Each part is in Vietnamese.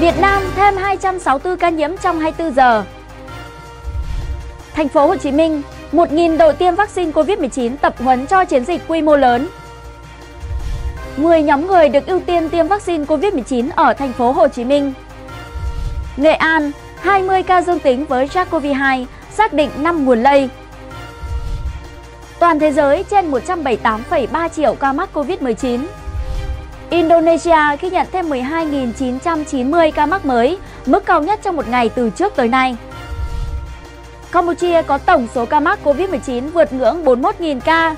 Việt Nam thêm 264 ca nhiễm trong 24 giờ. Thành phố Hồ Chí Minh, 1.000 đội tiêm vaccine COVID-19 tập huấn cho chiến dịch quy mô lớn. 10 nhóm người được ưu tiên tiêm vaccine COVID-19 ở thành phố Hồ Chí Minh. Nghệ An, 20 ca dương tính với SARS-CoV-2, xác định 5 nguồn lây. Toàn thế giới trên 178,3 triệu ca mắc COVID-19. Indonesia ghi nhận thêm 12.990 ca mắc mới, mức cao nhất trong một ngày từ trước tới nay. Campuchia có tổng số ca mắc COVID-19 vượt ngưỡng 41.000 ca.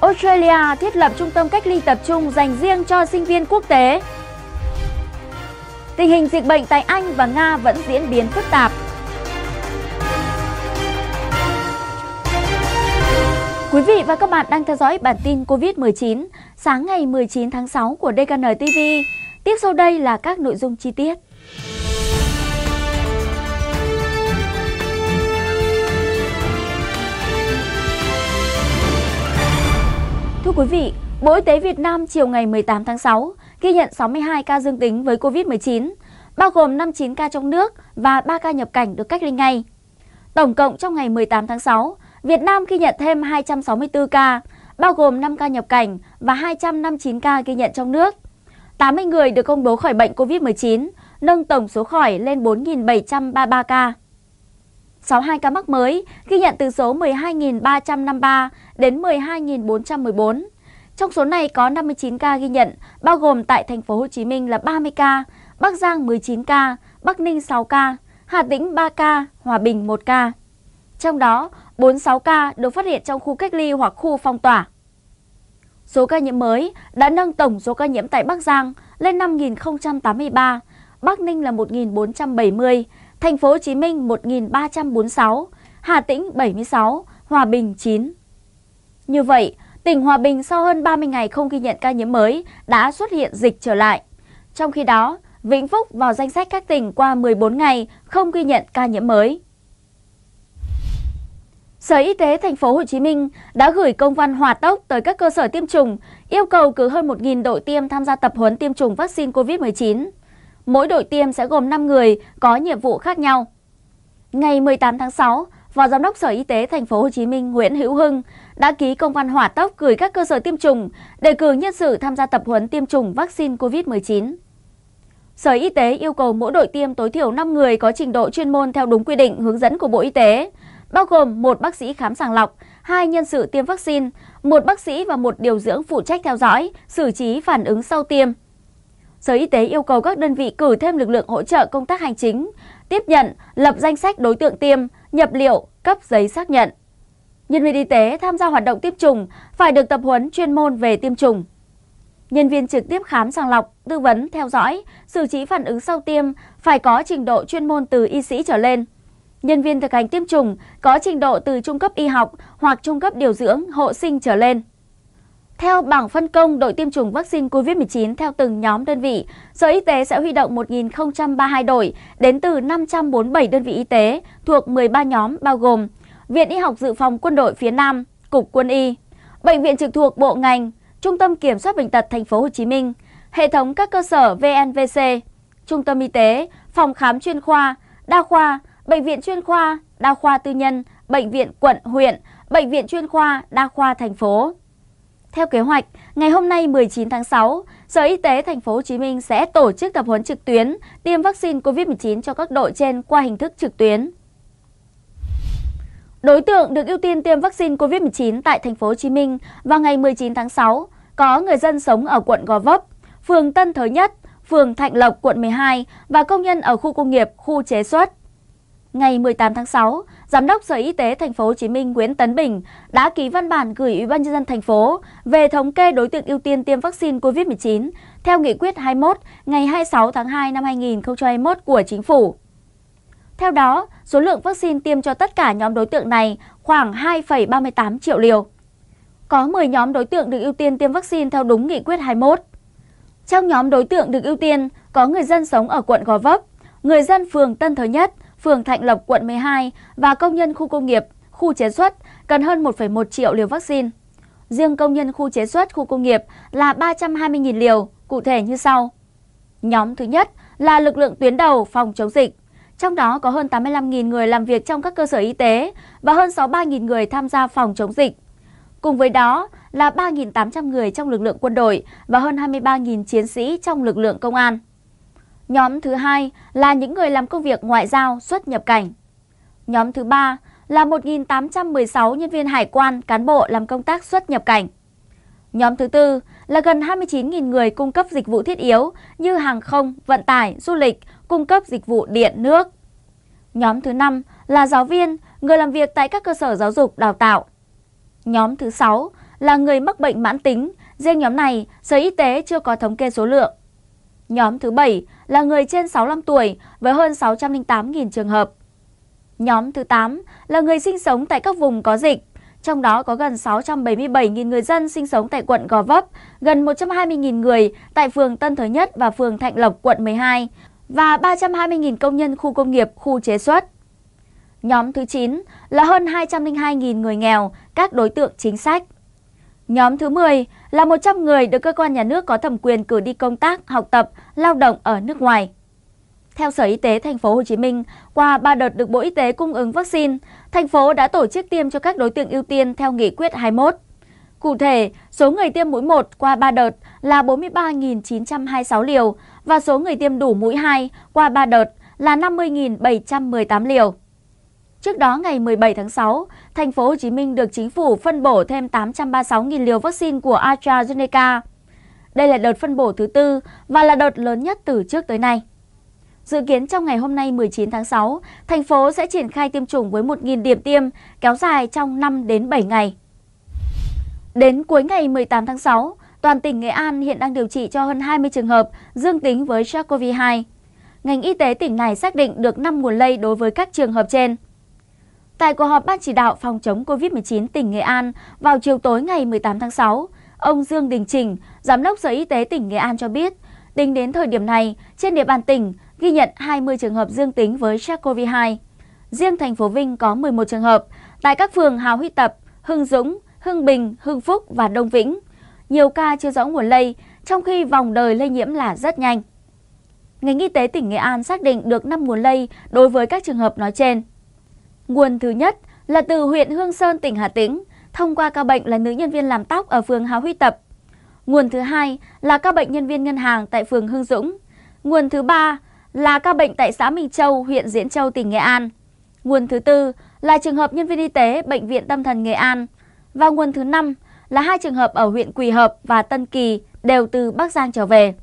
Australia thiết lập trung tâm cách ly tập trung dành riêng cho sinh viên quốc tế. Tình hình dịch bệnh tại Anh và Nga vẫn diễn biến phức tạp. Quý vị và các bạn đang theo dõi bản tin COVID-19 sáng ngày 19 tháng 6 của DKN TV. Tiếp sau đây là các nội dung chi tiết. Thưa quý vị, Bộ Y tế Việt Nam chiều ngày 18 tháng 6 ghi nhận 62 ca dương tính với COVID-19, bao gồm 59 ca trong nước và 3 ca nhập cảnh được cách ly ngay. Tổng cộng trong ngày 18 tháng 6, Việt Nam ghi nhận thêm 264 ca, bao gồm 5 ca nhập cảnh và 259 ca ghi nhận trong nước. 80 người được công bố khỏi bệnh COVID-19, nâng tổng số khỏi lên 4.733 ca. 62 ca mắc mới ghi nhận từ số 12.353 đến 12.414. Trong số này có 59 ca ghi nhận, bao gồm tại thành phố Hồ Chí Minh là 30 ca, Bắc Giang 19 ca, Bắc Ninh 6 ca, Hà Tĩnh 3 ca, Hòa Bình 1 ca. Trong đó, 46 ca được phát hiện trong khu cách ly hoặc khu phong tỏa. Số ca nhiễm mới đã nâng tổng số ca nhiễm tại Bắc Giang lên 5.083, Bắc Ninh là 1.470, Thành phố Hồ Chí Minh 1.346, Hà Tĩnh 76, Hòa Bình 9. Như vậy, tỉnh Hòa Bình sau hơn 30 ngày không ghi nhận ca nhiễm mới đã xuất hiện dịch trở lại. Trong khi đó, Vĩnh Phúc vào danh sách các tỉnh qua 14 ngày không ghi nhận ca nhiễm mới. Sở Y tế thành phố Hồ Chí Minh đã gửi công văn hòa tốc tới các cơ sở tiêm chủng, yêu cầu cử hơn 1.000 đội tiêm tham gia tập huấn tiêm chủng vaccine COVID-19. Mỗi đội tiêm sẽ gồm 5 người có nhiệm vụ khác nhau. Ngày 18 tháng 6, Phó Giám đốc Sở Y tế thành phố Hồ Chí Minh Nguyễn Hữu Hưng đã ký công văn hỏa tốc gửi các cơ sở tiêm chủng để cử nhân sự tham gia tập huấn tiêm chủng vaccine COVID-19. Sở Y tế yêu cầu mỗi đội tiêm tối thiểu 5 người có trình độ chuyên môn theo đúng quy định hướng dẫn của Bộ Y tế, bao gồm một bác sĩ khám sàng lọc, hai nhân sự tiêm vaccine, một bác sĩ và một điều dưỡng phụ trách theo dõi, xử trí phản ứng sau tiêm. Sở Y tế yêu cầu các đơn vị cử thêm lực lượng hỗ trợ công tác hành chính, tiếp nhận, lập danh sách đối tượng tiêm, nhập liệu, cấp giấy xác nhận. Nhân viên y tế tham gia hoạt động tiêm chủng phải được tập huấn chuyên môn về tiêm chủng. Nhân viên trực tiếp khám sàng lọc, tư vấn, theo dõi, xử trí phản ứng sau tiêm phải có trình độ chuyên môn từ y sĩ trở lên nhân viên thực hành tiêm chủng có trình độ từ trung cấp y học hoặc trung cấp điều dưỡng, hộ sinh trở lên. Theo bảng phân công đội tiêm chủng vaccine COVID-19 theo từng nhóm đơn vị, Sở Y tế sẽ huy động 1.032 đội đến từ 547 đơn vị y tế thuộc 13 nhóm bao gồm Viện Y học Dự phòng Quân đội phía Nam, Cục Quân y, Bệnh viện trực thuộc Bộ ngành, Trung tâm Kiểm soát Bệnh tật Thành phố Hồ Chí Minh, hệ thống các cơ sở VNVC, Trung tâm Y tế, Phòng khám chuyên khoa, Đa khoa, bệnh viện chuyên khoa, đa khoa tư nhân, bệnh viện quận, huyện, bệnh viện chuyên khoa, đa khoa thành phố. Theo kế hoạch, ngày hôm nay 19 tháng 6, Sở Y tế Thành phố Hồ Chí Minh sẽ tổ chức tập huấn trực tuyến tiêm vaccine COVID-19 cho các đội trên qua hình thức trực tuyến. Đối tượng được ưu tiên tiêm vaccine COVID-19 tại Thành phố Hồ Chí Minh vào ngày 19 tháng 6 có người dân sống ở quận Gò Vấp, phường Tân Thới Nhất, phường Thạnh Lộc, quận 12 và công nhân ở khu công nghiệp, khu chế xuất. Ngày 18 tháng 6, Giám đốc Sở Y tế Thành phố Hồ Chí Minh Nguyễn Tấn Bình đã ký văn bản gửi Ủy ban nhân dân thành phố về thống kê đối tượng ưu tiên tiêm vaccine COVID-19 theo nghị quyết 21 ngày 26 tháng 2 năm 2021 của Chính phủ. Theo đó, số lượng vaccine tiêm cho tất cả nhóm đối tượng này khoảng 2,38 triệu liều. Có 10 nhóm đối tượng được ưu tiên tiêm vaccine theo đúng nghị quyết 21. Trong nhóm đối tượng được ưu tiên có người dân sống ở quận Gò Vấp, người dân phường Tân Thới Nhất – phường Thạnh Lộc, quận 12 và công nhân khu công nghiệp, khu chế xuất cần hơn 1,1 triệu liều vaccine. Riêng công nhân khu chế xuất, khu công nghiệp là 320.000 liều, cụ thể như sau. Nhóm thứ nhất là lực lượng tuyến đầu phòng chống dịch. Trong đó có hơn 85.000 người làm việc trong các cơ sở y tế và hơn 63.000 người tham gia phòng chống dịch. Cùng với đó là 3.800 người trong lực lượng quân đội và hơn 23.000 chiến sĩ trong lực lượng công an. Nhóm thứ hai là những người làm công việc ngoại giao xuất nhập cảnh. Nhóm thứ ba là 1.816 nhân viên hải quan cán bộ làm công tác xuất nhập cảnh. Nhóm thứ tư là gần 29.000 người cung cấp dịch vụ thiết yếu như hàng không, vận tải, du lịch, cung cấp dịch vụ điện, nước. Nhóm thứ năm là giáo viên, người làm việc tại các cơ sở giáo dục đào tạo. Nhóm thứ sáu là người mắc bệnh mãn tính, riêng nhóm này Sở Y tế chưa có thống kê số lượng. Nhóm thứ bảy là người trên 65 tuổi với hơn 608.000 trường hợp. Nhóm thứ 8 là người sinh sống tại các vùng có dịch, trong đó có gần 677.000 người dân sinh sống tại quận Gò Vấp, gần 120.000 người tại phường Tân Thới Nhất và phường Thạnh Lộc, quận 12 và 320.000 công nhân khu công nghiệp, khu chế xuất. Nhóm thứ 9 là hơn 202.000 người nghèo, các đối tượng chính sách. Nhóm thứ 10 là 100 người được cơ quan nhà nước có thẩm quyền cử đi công tác, học tập, lao động ở nước ngoài. Theo Sở Y tế Thành phố Hồ Chí Minh, qua 3 đợt được Bộ Y tế cung ứng vaccine, thành phố đã tổ chức tiêm cho các đối tượng ưu tiên theo nghị quyết 21. Cụ thể, số người tiêm mũi 1 qua 3 đợt là 43.926 liều và số người tiêm đủ mũi 2 qua 3 đợt là 50.718 liều. Trước đó ngày 17 tháng 6, thành phố Hồ Chí Minh được chính phủ phân bổ thêm 836.000 liều vaccine của AstraZeneca. Đây là đợt phân bổ thứ tư và là đợt lớn nhất từ trước tới nay. Dự kiến trong ngày hôm nay 19 tháng 6, thành phố sẽ triển khai tiêm chủng với 1.000 điểm tiêm kéo dài trong 5 đến 7 ngày. Đến cuối ngày 18 tháng 6, toàn tỉnh Nghệ An hiện đang điều trị cho hơn 20 trường hợp dương tính với SARS-CoV-2. Ngành y tế tỉnh này xác định được 5 nguồn lây đối với các trường hợp trên. Tại cuộc họp Ban chỉ đạo phòng chống COVID-19 tỉnh Nghệ An vào chiều tối ngày 18 tháng 6, ông Dương Đình Trình, Giám đốc Sở Y tế tỉnh Nghệ An cho biết, tính đến thời điểm này, trên địa bàn tỉnh ghi nhận 20 trường hợp dương tính với SARS-CoV-2. Riêng thành phố Vinh có 11 trường hợp, tại các phường Hào Huy Tập, Hưng Dũng, Hưng Bình, Hưng Phúc và Đông Vĩnh. Nhiều ca chưa rõ nguồn lây, trong khi vòng đời lây nhiễm là rất nhanh. Ngành y tế tỉnh Nghệ An xác định được 5 nguồn lây đối với các trường hợp nói trên. Nguồn thứ nhất là từ huyện Hương Sơn, tỉnh Hà Tĩnh, thông qua ca bệnh là nữ nhân viên làm tóc ở phường Hà Huy Tập. Nguồn thứ hai là ca bệnh nhân viên ngân hàng tại phường Hương Dũng. Nguồn thứ ba là ca bệnh tại xã Minh Châu, huyện Diễn Châu, tỉnh Nghệ An. Nguồn thứ tư là trường hợp nhân viên y tế Bệnh viện Tâm thần Nghệ An. Và nguồn thứ năm là hai trường hợp ở huyện Quỳ Hợp và Tân Kỳ đều từ Bắc Giang trở về.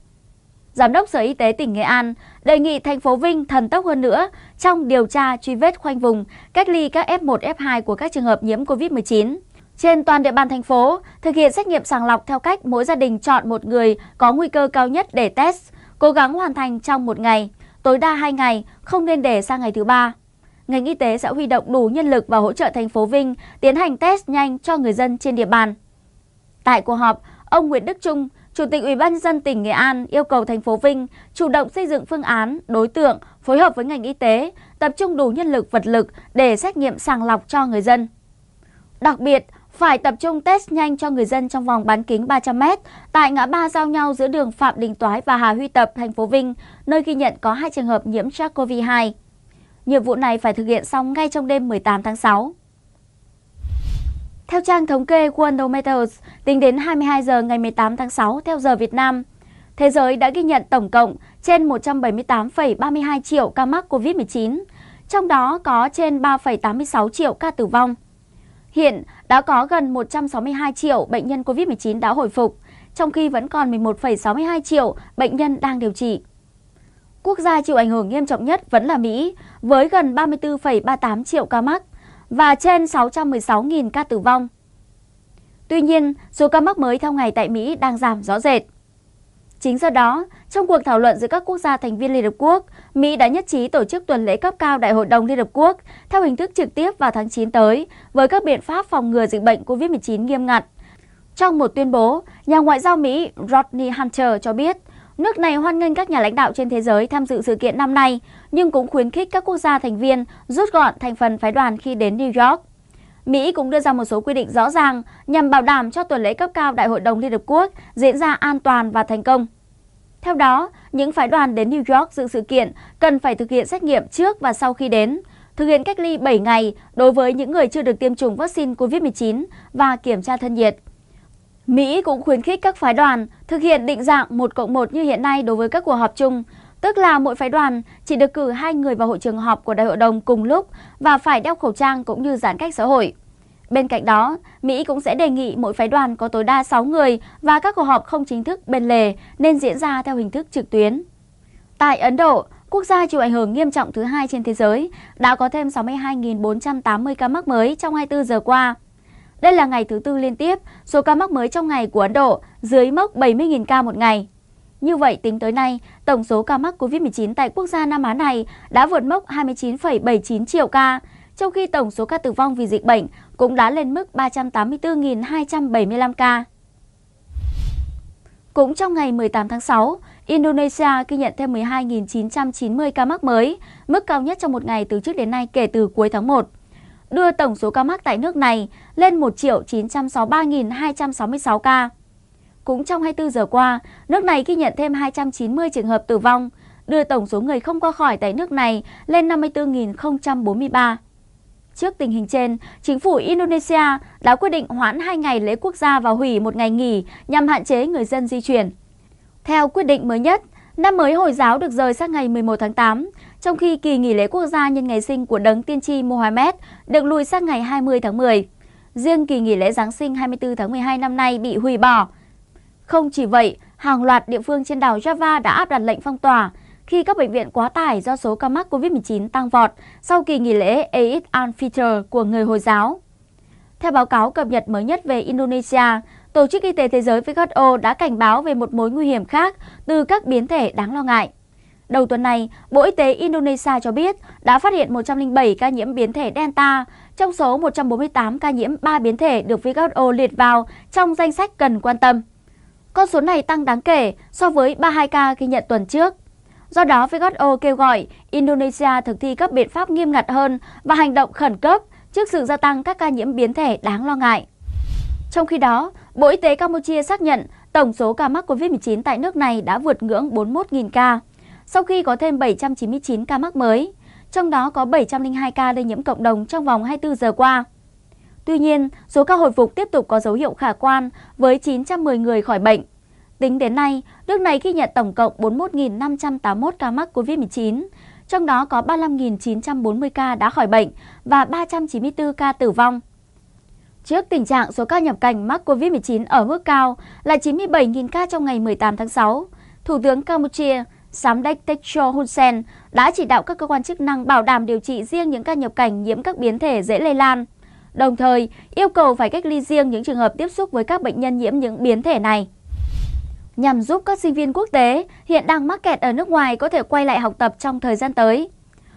Giám đốc Sở Y tế tỉnh Nghệ An đề nghị thành phố Vinh thần tốc hơn nữa trong điều tra truy vết khoanh vùng, cách ly các F1, F2 của các trường hợp nhiễm COVID-19. Trên toàn địa bàn thành phố, thực hiện xét nghiệm sàng lọc theo cách mỗi gia đình chọn một người có nguy cơ cao nhất để test, cố gắng hoàn thành trong một ngày, tối đa 2 ngày, không nên để sang ngày thứ ba. Ngành y tế sẽ huy động đủ nhân lực và hỗ trợ thành phố Vinh tiến hành test nhanh cho người dân trên địa bàn. Tại cuộc họp, ông Nguyễn Đức Trung, Chủ tịch Ủy ban dân tỉnh Nghệ An yêu cầu thành phố Vinh chủ động xây dựng phương án, đối tượng, phối hợp với ngành y tế, tập trung đủ nhân lực vật lực để xét nghiệm sàng lọc cho người dân. Đặc biệt, phải tập trung test nhanh cho người dân trong vòng bán kính 300m tại ngã ba giao nhau giữa đường Phạm Đình Toái và Hà Huy Tập, thành phố Vinh, nơi ghi nhận có hai trường hợp nhiễm SARS-CoV-2. Nhiệm vụ này phải thực hiện xong ngay trong đêm 18 tháng 6. Theo trang thống kê Worldometers, tính đến 22 giờ ngày 18 tháng 6 theo giờ Việt Nam, thế giới đã ghi nhận tổng cộng trên 178,32 triệu ca mắc COVID-19, trong đó có trên 3,86 triệu ca tử vong. Hiện đã có gần 162 triệu bệnh nhân COVID-19 đã hồi phục, trong khi vẫn còn 11,62 triệu bệnh nhân đang điều trị. Quốc gia chịu ảnh hưởng nghiêm trọng nhất vẫn là Mỹ, với gần 34,38 triệu ca mắc, và trên 616.000 ca tử vong. Tuy nhiên, số ca mắc mới theo ngày tại Mỹ đang giảm rõ rệt. Chính do đó, trong cuộc thảo luận giữa các quốc gia thành viên Liên Hợp Quốc, Mỹ đã nhất trí tổ chức tuần lễ cấp cao Đại hội đồng Liên Hợp Quốc theo hình thức trực tiếp vào tháng 9 tới với các biện pháp phòng ngừa dịch bệnh COVID-19 nghiêm ngặt. Trong một tuyên bố, nhà ngoại giao Mỹ Rodney Hunter cho biết Nước này hoan nghênh các nhà lãnh đạo trên thế giới tham dự sự kiện năm nay, nhưng cũng khuyến khích các quốc gia thành viên rút gọn thành phần phái đoàn khi đến New York. Mỹ cũng đưa ra một số quy định rõ ràng nhằm bảo đảm cho tuần lễ cấp cao Đại hội đồng Liên Hợp Quốc diễn ra an toàn và thành công. Theo đó, những phái đoàn đến New York dự sự kiện cần phải thực hiện xét nghiệm trước và sau khi đến, thực hiện cách ly 7 ngày đối với những người chưa được tiêm chủng vaccine COVID-19 và kiểm tra thân nhiệt. Mỹ cũng khuyến khích các phái đoàn thực hiện định dạng một cộng một như hiện nay đối với các cuộc họp chung, tức là mỗi phái đoàn chỉ được cử hai người vào hội trường họp của đại hội đồng cùng lúc và phải đeo khẩu trang cũng như giãn cách xã hội. Bên cạnh đó, Mỹ cũng sẽ đề nghị mỗi phái đoàn có tối đa 6 người và các cuộc họp không chính thức bên lề nên diễn ra theo hình thức trực tuyến. Tại Ấn Độ, quốc gia chịu ảnh hưởng nghiêm trọng thứ hai trên thế giới, đã có thêm 62.480 ca mắc mới trong 24 giờ qua. Đây là ngày thứ tư liên tiếp, số ca mắc mới trong ngày của Ấn Độ dưới mốc 70.000 ca một ngày. Như vậy, tính tới nay, tổng số ca mắc COVID-19 tại quốc gia Nam Á này đã vượt mốc 29,79 triệu ca, trong khi tổng số ca tử vong vì dịch bệnh cũng đã lên mức 384.275 ca. Cũng trong ngày 18 tháng 6, Indonesia ghi nhận thêm 12.990 ca mắc mới, mức cao nhất trong một ngày từ trước đến nay kể từ cuối tháng 1 đưa tổng số ca mắc tại nước này lên 1.963.266 ca. Cũng trong 24 giờ qua, nước này ghi nhận thêm 290 trường hợp tử vong, đưa tổng số người không qua khỏi tại nước này lên 54.043. Trước tình hình trên, chính phủ Indonesia đã quyết định hoãn 2 ngày lễ quốc gia và hủy một ngày nghỉ nhằm hạn chế người dân di chuyển. Theo quyết định mới nhất, năm mới Hồi giáo được rời sang ngày 11 tháng 8, trong khi kỳ nghỉ lễ quốc gia nhân ngày sinh của đấng tiên tri Mohammed được lùi sang ngày 20 tháng 10. Riêng kỳ nghỉ lễ Giáng sinh 24 tháng 12 năm nay bị hủy bỏ. Không chỉ vậy, hàng loạt địa phương trên đảo Java đã áp đặt lệnh phong tỏa khi các bệnh viện quá tải do số ca mắc COVID-19 tăng vọt sau kỳ nghỉ lễ Eid al-Fitr của người Hồi giáo. Theo báo cáo cập nhật mới nhất về Indonesia, Tổ chức Y tế Thế giới WHO đã cảnh báo về một mối nguy hiểm khác từ các biến thể đáng lo ngại. Đầu tuần này, Bộ Y tế Indonesia cho biết đã phát hiện 107 ca nhiễm biến thể Delta, trong số 148 ca nhiễm 3 biến thể được WHO liệt vào trong danh sách cần quan tâm. Con số này tăng đáng kể so với 32 ca ghi nhận tuần trước. Do đó, WHO kêu gọi Indonesia thực thi các biện pháp nghiêm ngặt hơn và hành động khẩn cấp trước sự gia tăng các ca nhiễm biến thể đáng lo ngại. Trong khi đó, Bộ Y tế Campuchia xác nhận tổng số ca mắc COVID-19 tại nước này đã vượt ngưỡng 41.000 ca sau khi có thêm 799 ca mắc mới, trong đó có 702 ca lây nhiễm cộng đồng trong vòng 24 giờ qua. Tuy nhiên, số ca hồi phục tiếp tục có dấu hiệu khả quan với 910 người khỏi bệnh. Tính đến nay, nước này ghi nhận tổng cộng 41.581 ca mắc COVID-19, trong đó có 35.940 ca đã khỏi bệnh và 394 ca tử vong. Trước tình trạng số ca nhập cảnh mắc COVID-19 ở mức cao là 97.000 ca trong ngày 18 tháng 6, Thủ tướng Campuchia Samdech Techo Hun Sen đã chỉ đạo các cơ quan chức năng bảo đảm điều trị riêng những ca nhập cảnh nhiễm các biến thể dễ lây lan, đồng thời yêu cầu phải cách ly riêng những trường hợp tiếp xúc với các bệnh nhân nhiễm những biến thể này. Nhằm giúp các sinh viên quốc tế hiện đang mắc kẹt ở nước ngoài có thể quay lại học tập trong thời gian tới,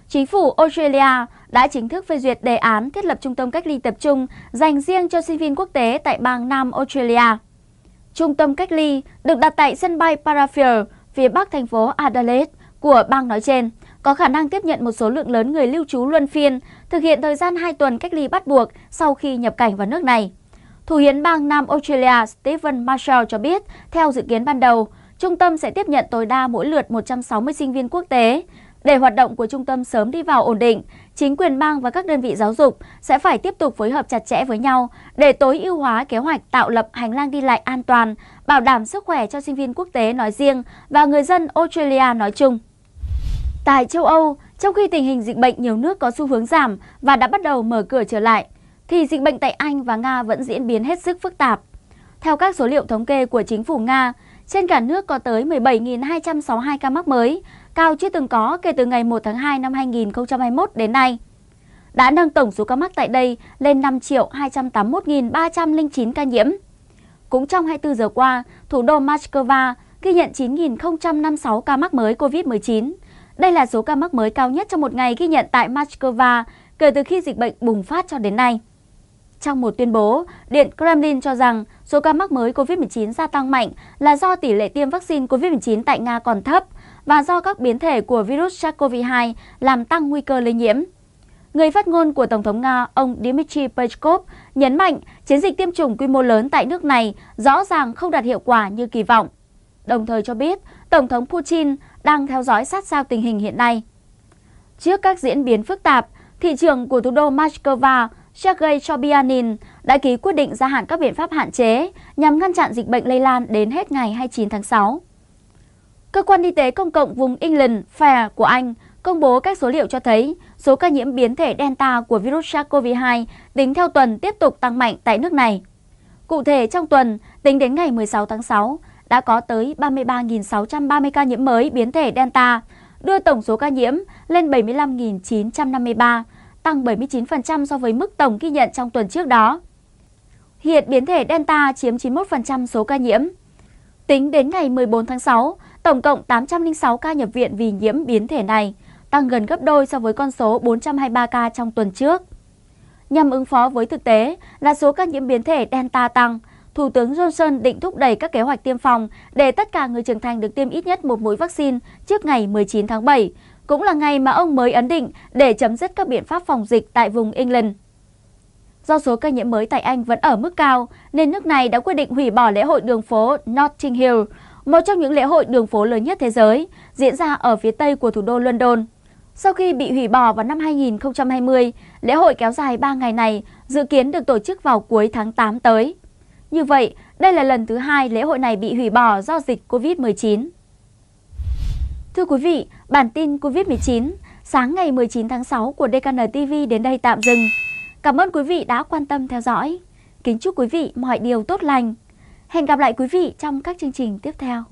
chính phủ Australia đã chính thức phê duyệt đề án thiết lập trung tâm cách ly tập trung dành riêng cho sinh viên quốc tế tại bang Nam Australia. Trung tâm cách ly được đặt tại sân bay Parafield, phía bắc thành phố Adelaide của bang nói trên có khả năng tiếp nhận một số lượng lớn người lưu trú luân phiên, thực hiện thời gian 2 tuần cách ly bắt buộc sau khi nhập cảnh vào nước này. Thủ hiến bang Nam Australia Stephen Marshall cho biết, theo dự kiến ban đầu, trung tâm sẽ tiếp nhận tối đa mỗi lượt 160 sinh viên quốc tế, để hoạt động của trung tâm sớm đi vào ổn định, chính quyền bang và các đơn vị giáo dục sẽ phải tiếp tục phối hợp chặt chẽ với nhau để tối ưu hóa kế hoạch tạo lập hành lang đi lại an toàn, bảo đảm sức khỏe cho sinh viên quốc tế nói riêng và người dân Australia nói chung. Tại châu Âu, trong khi tình hình dịch bệnh nhiều nước có xu hướng giảm và đã bắt đầu mở cửa trở lại, thì dịch bệnh tại Anh và Nga vẫn diễn biến hết sức phức tạp. Theo các số liệu thống kê của chính phủ Nga, trên cả nước có tới 17.262 ca mắc mới, cao chưa từng có kể từ ngày 1 tháng 2 năm 2021 đến nay. Đã nâng tổng số ca mắc tại đây lên 5 281.309 ca nhiễm. Cũng trong 24 giờ qua, thủ đô Moscow ghi nhận 9.056 ca mắc mới COVID-19. Đây là số ca mắc mới cao nhất trong một ngày ghi nhận tại Moscow kể từ khi dịch bệnh bùng phát cho đến nay. Trong một tuyên bố, Điện Kremlin cho rằng Số ca mắc mới COVID-19 gia tăng mạnh là do tỷ lệ tiêm vaccine COVID-19 tại Nga còn thấp và do các biến thể của virus SARS-CoV-2 làm tăng nguy cơ lây nhiễm. Người phát ngôn của Tổng thống Nga, ông Dmitry Peskov, nhấn mạnh chiến dịch tiêm chủng quy mô lớn tại nước này rõ ràng không đạt hiệu quả như kỳ vọng. Đồng thời cho biết, Tổng thống Putin đang theo dõi sát sao tình hình hiện nay. Trước các diễn biến phức tạp, thị trường của thủ đô Moscow Sergei Sobyanin đã ký quyết định gia hạn các biện pháp hạn chế nhằm ngăn chặn dịch bệnh lây lan đến hết ngày 29 tháng 6. Cơ quan y tế công cộng vùng England, Fair của Anh công bố các số liệu cho thấy số ca nhiễm biến thể Delta của virus SARS-CoV-2 tính theo tuần tiếp tục tăng mạnh tại nước này. Cụ thể, trong tuần, tính đến ngày 16 tháng 6, đã có tới 33.630 ca nhiễm mới biến thể Delta, đưa tổng số ca nhiễm lên 75.953, tăng 79% so với mức tổng ghi nhận trong tuần trước đó. Hiện biến thể Delta chiếm 91% số ca nhiễm. Tính đến ngày 14 tháng 6, tổng cộng 806 ca nhập viện vì nhiễm biến thể này, tăng gần gấp đôi so với con số 423 ca trong tuần trước. Nhằm ứng phó với thực tế là số ca nhiễm biến thể Delta tăng, Thủ tướng Johnson định thúc đẩy các kế hoạch tiêm phòng để tất cả người trưởng thành được tiêm ít nhất một mũi vaccine trước ngày 19 tháng 7, cũng là ngày mà ông mới ấn định để chấm dứt các biện pháp phòng dịch tại vùng England. Do số ca nhiễm mới tại Anh vẫn ở mức cao, nên nước này đã quyết định hủy bỏ lễ hội đường phố Notting Hill, một trong những lễ hội đường phố lớn nhất thế giới, diễn ra ở phía tây của thủ đô London. Sau khi bị hủy bỏ vào năm 2020, lễ hội kéo dài 3 ngày này dự kiến được tổ chức vào cuối tháng 8 tới. Như vậy, đây là lần thứ hai lễ hội này bị hủy bỏ do dịch COVID-19. Thưa quý vị, Bản tin COVID-19 sáng ngày 19 tháng 6 của DKN TV đến đây tạm dừng. Cảm ơn quý vị đã quan tâm theo dõi. Kính chúc quý vị mọi điều tốt lành. Hẹn gặp lại quý vị trong các chương trình tiếp theo.